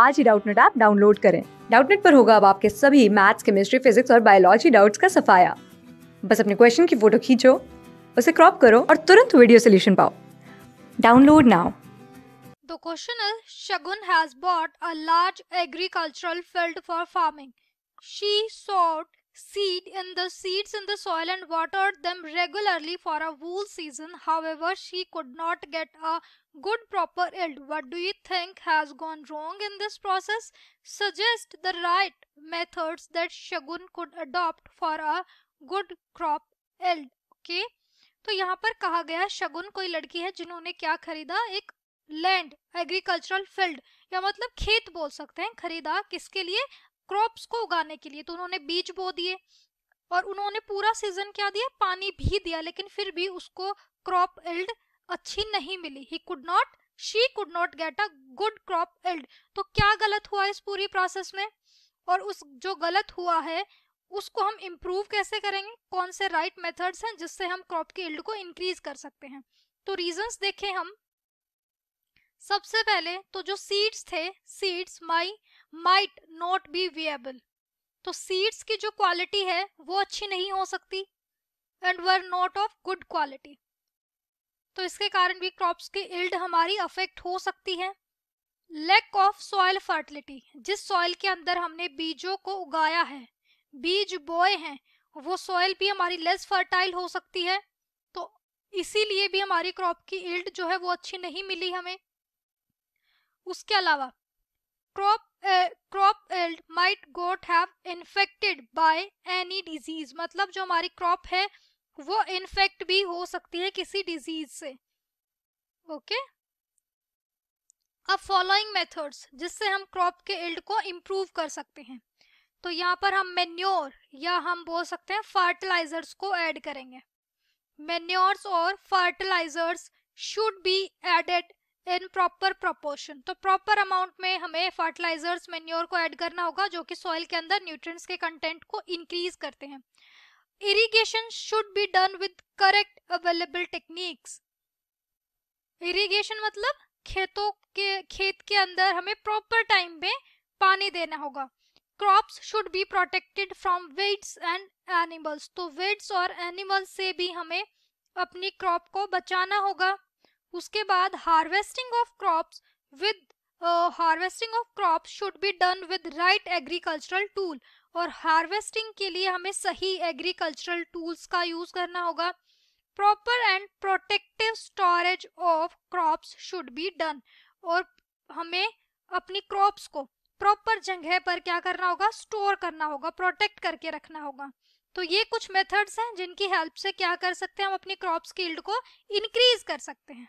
आज ही Doubtnut app download करें डाउटनेट पर होगा अब आपके सभी मैथ्स केमिस्ट्री फिजिक्स और बायोलॉजी डाउट्स का सफाया बस अपने क्वेश्चन की फोटो खींचो उसे क्रॉप करो और तुरंत वीडियो सोल्यूशन पाओ download now The question is Shagun has bought a large agricultural field for farming. She sought seed in the seeds in the soil and watered them regularly for a wool season. However, she could not get a good proper yield. What do you think has gone wrong in this process? Suggest the right methods that Shagun could adopt for a good crop yield. Okay? तो यहाँ पर कहा गया शगुन कोई लड़की है जिन्होंने क्या खरीदा एक लैंड एग्रीकल्चरल फील्ड या मतलब खेत बोल सकते हैं खरीदा किसके लिए क्रॉप्स को उगाने के लिए तो उन्होंने बीज बो दिए और उन्होंने पूरा सीजन क्या दिया पानी भी दिया लेकिन फिर भी उसको क्रॉप एल्ड अच्छी नहीं मिली ही could not she could not get a good crop yield तो क्या गलत हुआ इस पूरी प्रोसेस में और उस जो गलत हुआ है उसको हम इम्प्रूव कैसे करेंगे कौन से राइट right मेथड्स हैं जिससे हम क्रॉप की एल्ड को इंक्रीज कर सकते हैं तो रीजंस देखें हम सबसे पहले तो जो सीड्स थे seeds my might not be viable तो सीड्स की जो क्वालिटी है वो अच्छी नहीं हो सकती and were not of good quality तो इसके कारण भी क्रॉप्स की इल्ड हमारी अफेक्ट हो सकती है लैक ऑफ सॉइल फर्टिलिटी जिस सॉइल के अंदर हमने बीजों को उगाया है बीज बोए हैं वो सॉइल भी हमारी लेस फर्टाइल हो सकती है तो इसीलिए भी हमारी क्रॉप की इल्ड जो है वो अच्छी नहीं मिली हमें उसके अलावा crop crop yield might got have infected by any disease मतलब जो हमारी क्रॉप है वो इन्फेक्ट भी हो सकती है किसी डिजीज से ओके अब फॉलोइंग मेथड्स जिससे हम क्रॉप के एल्ड को इम्प्रूव कर सकते हैं तो यहाँ पर हम मेन्योर या हम बोल सकते हैं फर्टिलाइजर्स को ऐड करेंगे मेन्योर्स और fertilizers should be added in proper proportion तो प्रॉपर अमाउंट में हमें फर्टिलाइजर्स मेन्योर को ऐड करना होगा जो कि सॉइल के अंदर न्यूट्रिएंट्स के कंटेंट को इंक्रीज करते हैं irrigation should be done with correct available techniques irrigation मतलब खेतों के खेत के अंदर हमें प्रॉपर टाइम पे पानी देना होगा crops should be protected from weeds and animals तो वेड्स और एनिमल्स से भी हमें अपनी क्रॉप को बचाना होगा उसके बाद harvesting of crops with harvesting of crop should be done with right agricultural tool और हार्वेस्टिंग के लिए हमें सही एग्रीकल्चरल टूल्स का यूज करना होगा proper and protective storage of crops should be done और हमें अपनी क्रॉप्स को प्रॉपर जगह पर क्या करना होगा स्टोर करना होगा प्रोटेक्ट करके रखना होगा तो ये कुछ मेथड्स हैं जिनकी हेल्प से क्या कर सकते हैं हम अपनी क्रॉप्स की को इंक्रीज कर सकते हैं